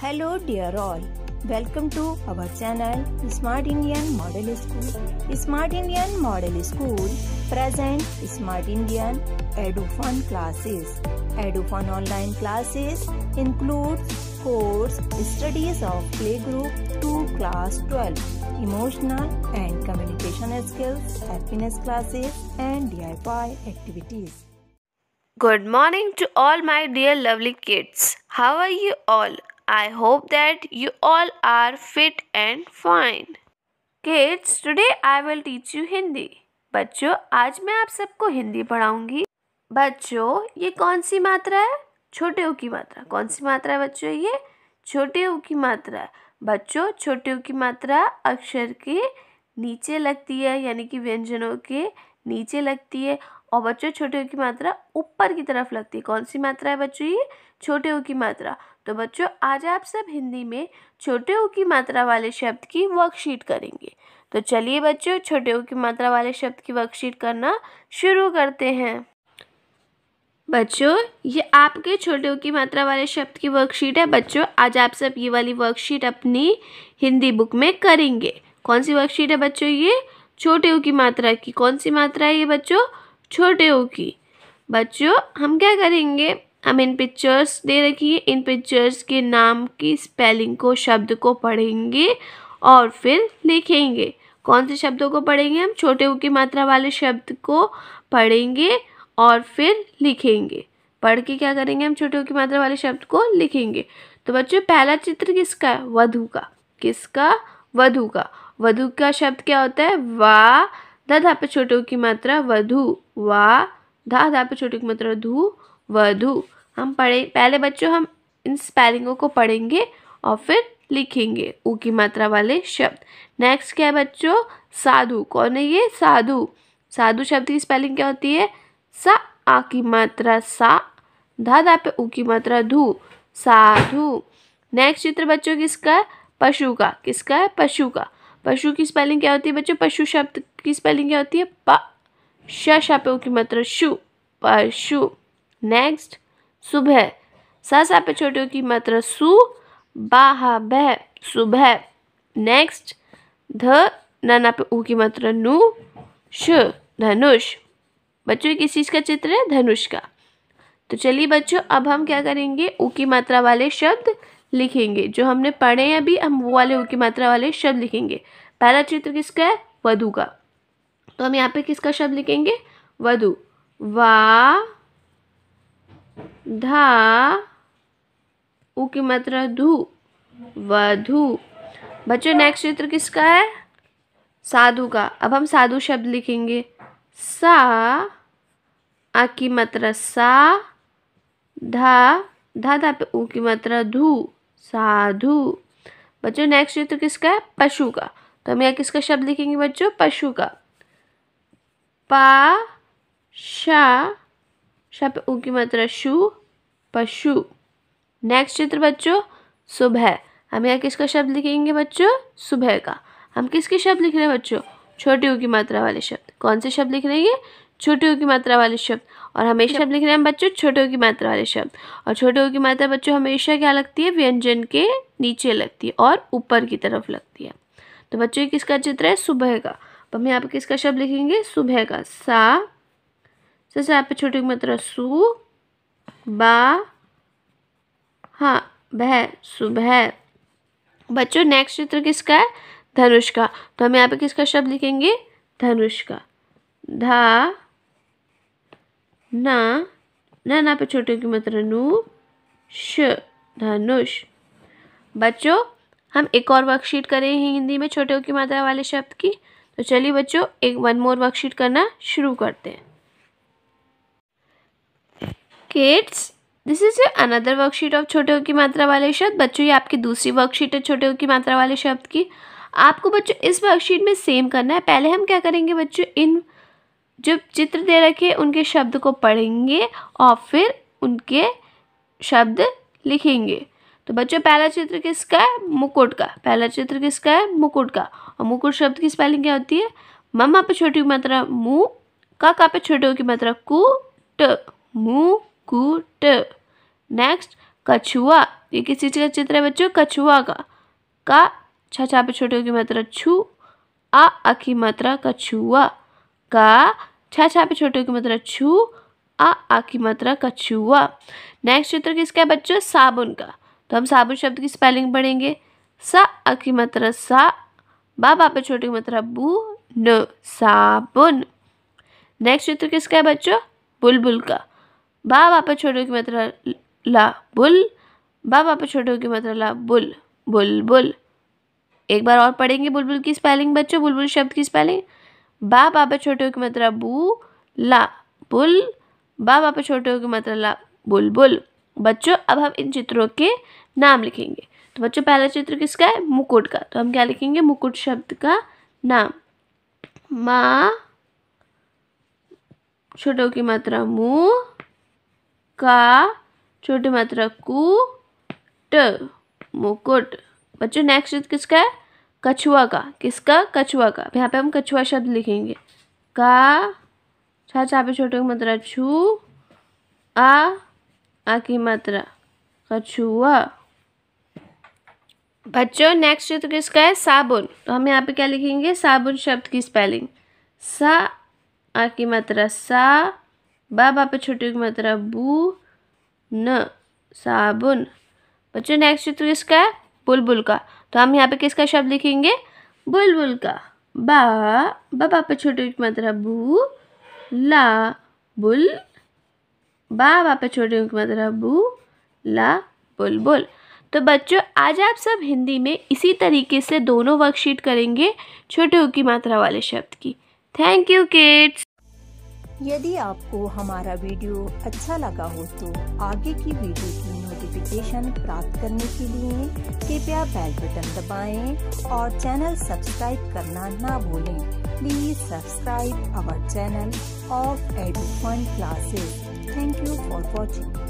Hello dear all. Welcome to our channel Smart Indian Model School. Smart Indian Model School present Smart Indian EduFun classes. EduFun online classes includes course studies of playgroup to class 12, emotional and communication skills, happiness classes and DIY activities. Good morning to all my dear lovely kids. How are you all? I hope that you all are fit and fine. Kids, today I will teach you Hindi. बच्चों आज मैं आप सबको हिंदी पढ़ाऊंगी बच्चों ये कौन सी मात्रा है छोटे ऊ की मात्रा कौन सी मात्रा है बच्चों ये छोटे ऊ की मात्रा है बच्चों छोटे ऊ की मात्रा अक्षर के नीचे लगती है यानी कि व्यंजनों के नीचे लगती है और बच्चों छोटे ऊ की मात्रा ऊपर की तरफ लगती है कौन सी मात्रा है बच्चों ये छोटे ऊ की मात्रा तो बच्चों आज आप सब हिंदी में छोटे ओ की मात्रा वाले शब्द की वर्कशीट करेंगे तो चलिए बच्चों छोटे ओ की मात्रा वाले शब्द की वर्कशीट करना शुरू करते हैं बच्चों ये आपके छोटे की मात्रा वाले शब्द की वर्कशीट है बच्चों आज आप सब ये वाली वर्कशीट अपनी हिंदी बुक में करेंगे कौन सी वर्कशीट है बच्चों ये छोटे की मात्रा की कौन सी मात्रा है ये बच्चों छोटे की बच्चों हम क्या करेंगे मीन पिक्चर्स दे रखी है इन पिक्चर्स के नाम की स्पेलिंग को शब्द को पढ़ेंगे और फिर लिखेंगे कौन से शब्दों को पढ़ेंगे हम छोटे ऊ की मात्रा वाले शब्द को पढ़ेंगे और फिर लिखेंगे पढ़ के क्या करेंगे हम छोटे ऊ की मात्रा वाले शब्द को लिखेंगे तो बच्चों पहला चित्र किसका है वधु का किसका वधु का वधु का शब्द क्या होता है वा धा धा पे छोटे ऊ की मात्रा वधु वा धा धा पे छोटे की मात्रा धू वधु हम पढ़े पहले बच्चों हम इन स्पेलिंगों को पढ़ेंगे और फिर लिखेंगे ऊ की मात्रा वाले शब्द नेक्स्ट क्या है बच्चों साधु कौन है ये साधु साधु शब्द की स्पेलिंग क्या होती है सा आ की मात्रा सा धा धा पे ऊ की मात्रा धू साधु नेक्स्ट चित्र बच्चों किसका है पशु का किसका है पशु का पशु की स्पेलिंग क्या होती है बच्चों पशु शब्द की स्पेलिंग क्या होती है प श पे ऊ की मात्रा शु पशु नेक्स्ट सुबह सासा पे छोटे की मात्रा सु बाहा बह सुबह नेक्स्ट ध नाना पे ऊ की मात्रा नु शु धनुष बच्चों किस चीज़ का चित्र है धनुष का तो चलिए बच्चों अब हम क्या करेंगे ऊ की मात्रा वाले शब्द लिखेंगे जो हमने पढ़े हैं अभी हम वो वाले ऊ की मात्रा वाले शब्द लिखेंगे पहला चित्र किसका है वधु का तो हम यहाँ पे किसका शब्द लिखेंगे वधु वा धा ऊ की मात्रा धू वधु बच्चों नेक्स्ट चित्र किसका है साधु का अब हम साधु शब्द लिखेंगे सा आ की मात्रा सा धा धा धा पे ऊ की मात्रा धू साधु बच्चों नेक्स्ट चित्र किसका है पशु का तो हम यहाँ किसका शब्द लिखेंगे बच्चों पशु का पा शा शा पे ऊ की मात्रा शू पशु नेक्स्ट चित्र बच्चों सुबह हम यहाँ किसका शब्द लिखेंगे बच्चों सुबह का हम किसके शब्द लिख रहे हैं बच्चों छोटी की मात्रा वाले शब्द कौन से शब्द लिख रहे हैं छोटी की मात्रा वाले शब्द और हमेशा शब्द लिख रहे हैं बच्चों छोटे की मात्रा वाले शब्द और छोटे की मात्रा बच्चों हमेशा क्या लगती है व्यंजन के नीचे लगती है और ऊपर की तरफ लगती है तो बच्चों किसका चित्र है सुबह का तो हम यहाँ पर किसका शब्द लिखेंगे सुबह का सा जैसे यहाँ पे छोटे की मात्रा सु बा हाँ बह सुबह बच्चों नेक्स्ट चित्र किसका है धनुष का तो हम यहाँ पे किसका शब्द लिखेंगे धनुष का धा ना ना ना पे छोटे की मात्रा नू श धनुष बच्चों हम एक और वर्कशीट करें हिंदी में छोटे की मात्रा वाले शब्द की तो चलिए बच्चों एक वन मोर वर्कशीट करना शुरू करते हैं kids this is another worksheet of छोटे की मात्रा वाले शब्द बच्चों ये आपकी दूसरी वर्कशीट है छोटे की मात्रा वाले शब्द की आपको बच्चों इस वर्कशीट में सेम करना है पहले हम क्या करेंगे बच्चों इन जो चित्र दे रखे उनके शब्द को पढ़ेंगे और फिर उनके शब्द लिखेंगे तो बच्चों पहला चित्र किसका है मुकुट का पहला चित्र किसका है मुकुट का और मुकुट शब्द की स्पेलिंग क्या होती है ममा पे छोटी की मात्रा मुँह का का पे छोटे की मात्रा ट मुँह कूट नेक्स्ट कछुआ ये किस चीज़ का चित्र है बच्चों कछुआ का का छा छा पे छोटे की मात्रा छू आ आ की मात्रा कछुआ का छा छा पे छोटे की मात्रा छू आ आ की मात्रा कछुआ नेक्स्ट चित्र किसका है बच्चों साबुन का तो हम साबुन शब्द की स्पेलिंग पढ़ेंगे सा आ की मात्रा सा बा बा पे छोटे की मात्रा बू न साबुन नेक्स्ट चित्र किसका है बच्चों बुलबुल का बा बाप छोटो की मात्रा मतलब ला बुल बा बाप छोटो की मात्रा मतलब ला बुल बुल बुल एक बार और पढ़ेंगे बुलबुल की स्पेलिंग बच्चों बुलबुल शब्द की स्पेलिंग बा बाप छोटो की मत मतलब बू ला बुल बा बाप छोटो की मात्रा ला बुलबुल बुल। बच्चों अब हम इन चित्रों के नाम लिखेंगे तो बच्चों पहला चित्र किसका है मुकुट का तो हम क्या लिखेंगे मुकुट शब्द का नाम माँ छोटों की मात्रा मुँह का छोटी मात्रा कु ट मुकुट बच्चों नेक्स्ट शब्द किसका है कछुआ का किसका कछुआ का यहाँ पे हम कछुआ शब्द लिखेंगे का छा छा पे छोटे मात्रा छू आ आ की मात्रा कछुआ बच्चों नेक्स्ट शब्द किसका है साबुन तो हम यहाँ पे क्या लिखेंगे साबुन शब्द की स्पेलिंग सा आ की मात्रा सा बा बाप छोटे की मात्रा बू न साबुन बच्चों नेक्स्ट चित्र किसका है बुलबुल का तो हम यहाँ पे किसका शब्द लिखेंगे बुलबुल का बा बा बाप छोटे की मात्रा बू ला बुल बा बाप छोटे की मात्रा बू ला बुलबुल बुल। तो बच्चों आज आप सब हिंदी में इसी तरीके से दोनों वर्कशीट करेंगे छोटे की मात्रा वाले शब्द की थैंक यू किड्स यदि आपको हमारा वीडियो अच्छा लगा हो तो आगे की वीडियो की नोटिफिकेशन प्राप्त करने के लिए कृपया बेल बटन दबाएं और चैनल सब्सक्राइब करना ना भूलें please subscribe our channel of edu classes thank you for watching